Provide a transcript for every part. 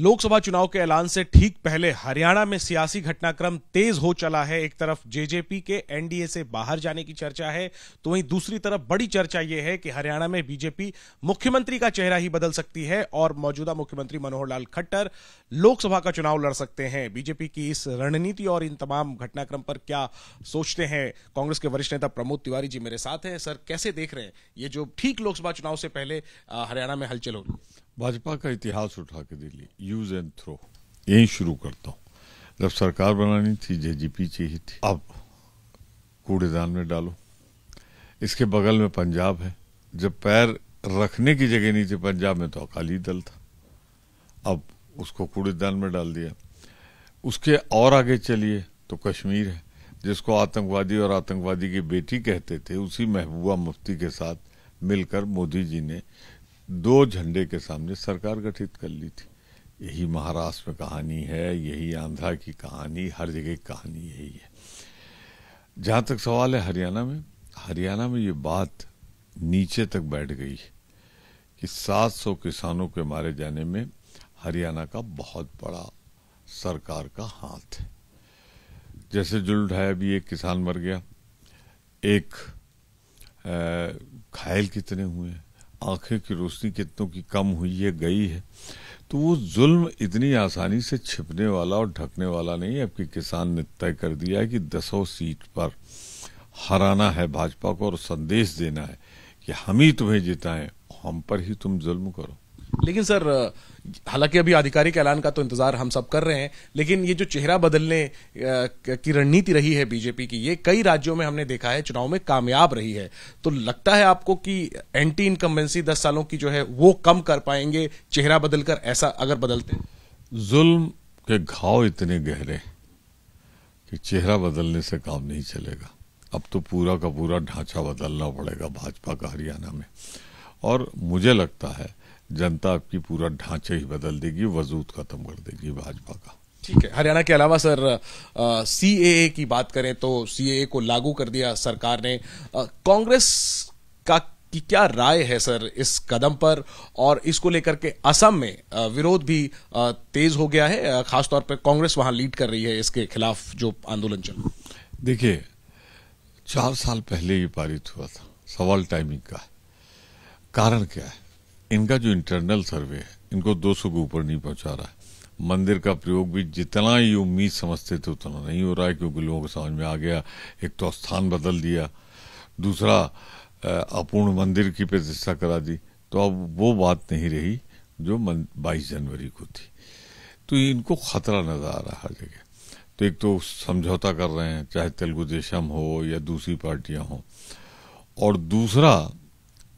लोकसभा चुनाव के ऐलान से ठीक पहले हरियाणा में सियासी घटनाक्रम तेज हो चला है एक तरफ जेजेपी के एनडीए से बाहर जाने की चर्चा है तो वहीं दूसरी तरफ बड़ी चर्चा यह है कि हरियाणा में बीजेपी मुख्यमंत्री का चेहरा ही बदल सकती है और मौजूदा मुख्यमंत्री मनोहर लाल खट्टर लोकसभा का चुनाव लड़ सकते हैं बीजेपी की इस रणनीति और इन तमाम घटनाक्रम पर क्या सोचते हैं कांग्रेस के वरिष्ठ नेता प्रमोद तिवारी जी मेरे साथ हैं सर कैसे देख रहे हैं ये जो ठीक लोकसभा चुनाव से पहले हरियाणा में हलचल हो रही है भाजपा का इतिहास उठा के दिल्ली यूज एंड थ्रो यहीं शुरू करता हूँ जब सरकार बनानी थी जेजीपी चाहिए थी अब कूड़ेदान में डालो इसके बगल में पंजाब है जब पैर रखने की जगह नहीं थी पंजाब में तो अकाली दल था अब उसको कूड़ेदान में डाल दिया उसके और आगे चलिए तो कश्मीर है जिसको आतंकवादी और आतंकवादी की बेटी कहते थे उसी महबूबा मुफ्ती के साथ मिलकर मोदी जी ने दो झंडे के सामने सरकार गठित कर ली थी यही महाराष्ट्र में कहानी है यही आंध्रा की कहानी हर जगह कहानी यही है जहाँ तक सवाल है हरियाणा में हरियाणा में ये बात नीचे तक बैठ गई कि 700 किसानों के मारे जाने में हरियाणा का बहुत बड़ा सरकार का हाथ है जैसे जुल है अभी एक किसान मर गया एक घायल कितने हुए आंखें की रोशनी कितनों की कम हुई है गई है तो वो जुल्म इतनी आसानी से छिपने वाला और ढकने वाला नहीं है कि किसान ने तय कर दिया है कि दसों सीट पर हराना है भाजपा को और संदेश देना है कि हम ही तुम्हें जिताएं हम पर ही तुम जुल्म करो लेकिन सर हालांकि अभी आधिकारिक ऐलान का तो इंतजार हम सब कर रहे हैं लेकिन ये जो चेहरा बदलने की रणनीति रही है बीजेपी की ये कई राज्यों में हमने देखा है चुनाव में कामयाब रही है तो लगता है आपको कि एंटी इनकम्बेंसी दस सालों की जो है वो कम कर पाएंगे चेहरा बदलकर ऐसा अगर बदलते जुल्म के घाव इतने गहरे कि चेहरा बदलने से काम नहीं चलेगा अब तो पूरा का पूरा ढांचा बदलना पड़ेगा भाजपा का हरियाणा में और मुझे लगता है जनता आपकी पूरा ढांचे ही बदल देगी वजूद खत्म कर देगी भाजपा का ठीक है हरियाणा के अलावा सर सी ए की बात करें तो सी ए को लागू कर दिया सरकार ने कांग्रेस का की क्या राय है सर इस कदम पर और इसको लेकर के असम में विरोध भी तेज हो गया है खासतौर पर कांग्रेस वहां लीड कर रही है इसके खिलाफ जो आंदोलन चल देखिए चार साल पहले ये पारित हुआ था सवाल टाइमिंग का कारण क्या है इनका जो इंटरनल सर्वे है इनको 200 के ऊपर नहीं पहुंचा रहा है मंदिर का प्रयोग भी जितना ही उम्मीद समझते थे उतना नहीं हो रहा है क्योंकि लोगों को समझ में आ गया एक तो स्थान बदल दिया दूसरा अपूर्ण मंदिर की प्रतिष्ठा करा दी तो अब वो बात नहीं रही जो बाईस जनवरी को थी तो इनको खतरा नजर आ रहा हर जगह तो एक तो समझौता कर रहे हैं चाहे तेलुगु देशम हो या दूसरी पार्टियां हो और दूसरा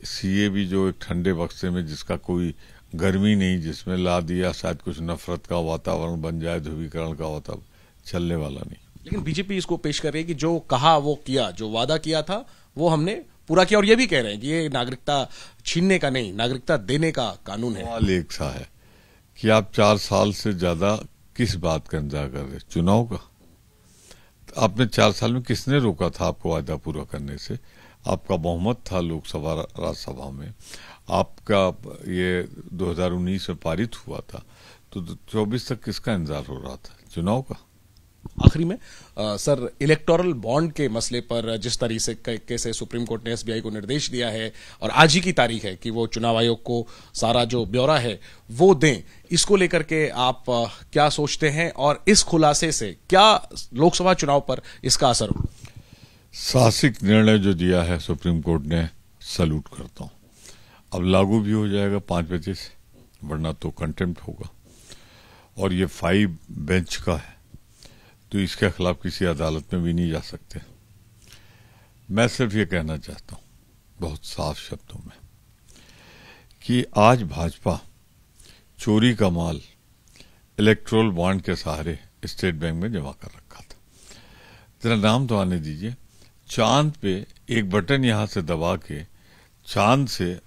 सीए भी जो एक ठंडे बक्से में जिसका कोई गर्मी नहीं जिसमें ला दिया शायद कुछ नफरत का वातावरण बन जाए ध्रुवीकरण का वातावरण चलने वाला नहीं लेकिन बीजेपी इसको पेश कर रही है कि जो कहा वो किया जो वादा किया था वो हमने पूरा किया और ये भी कह रहे हैं कि ये नागरिकता छीनने का नहीं नागरिकता देने का कानून है सवाल एक सा है कि आप चार साल से ज्यादा किस बात का इंतजार कर रहे चुनाव का आपने चार साल में किसने रोका था आपको वादा पूरा करने से आपका बहुमत था लोकसभा राज्यसभा में आपका ये 2019 में पारित हुआ था तो 24 तक किसका इंतजार हो रहा था चुनाव का आखिरी में आ, सर इलेक्टोरल बॉन्ड के मसले पर जिस तरीके से सुप्रीम कोर्ट ने एसबीआई को निर्देश दिया है और आज ही की तारीख है कि वो चुनाव आयोग को सारा जो ब्यौरा है वो दें इसको लेकर के आप आ, क्या सोचते हैं और इस खुलासे से क्या लोकसभा चुनाव पर इसका असर होगा साहसिक निर्णय जो दिया है सुप्रीम कोर्ट ने सल्यूट करता हूँ अब लागू भी हो जाएगा पांच बजे से वरना तो कंटेम्प्ट होगा और ये फाइव बेंच का है तो इसके खिलाफ किसी अदालत में भी नहीं जा सकते मैं सिर्फ ये कहना चाहता हूँ बहुत साफ शब्दों में कि आज भाजपा चोरी का माल इलेक्ट्रोल बॉन्ड के सहारे स्टेट बैंक में जमा कर रखा था जरा नाम तो आने दीजिए चांद पे एक बटन यहाँ से दबा के चांद से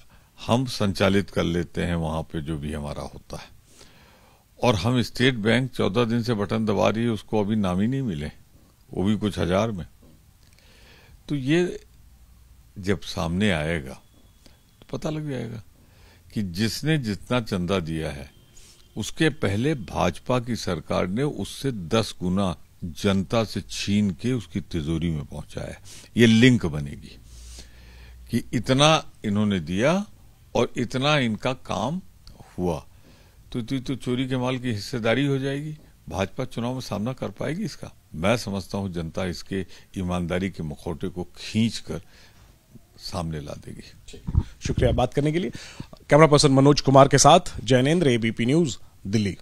हम संचालित कर लेते हैं वहां पे जो भी हमारा होता है और हम स्टेट बैंक चौदह दिन से बटन दबा रही है उसको अभी नाम ही नहीं मिले वो भी कुछ हजार में तो ये जब सामने आएगा तो पता लग जाएगा कि जिसने जितना चंदा दिया है उसके पहले भाजपा की सरकार ने उससे दस गुना जनता से छीन के उसकी तिजोरी में पहुंचाया ये लिंक बनेगी कि इतना इन्होंने दिया और इतना इनका काम हुआ तो तो, तो चोरी के माल की हिस्सेदारी हो जाएगी भाजपा चुनाव में सामना कर पाएगी इसका मैं समझता हूं जनता इसके ईमानदारी के मुखौटे को खींच कर सामने ला देगी शुक्रिया बात करने के लिए कैमरा पर्सन मनोज कुमार के साथ जैनेन्द्र एबीपी न्यूज दिल्ली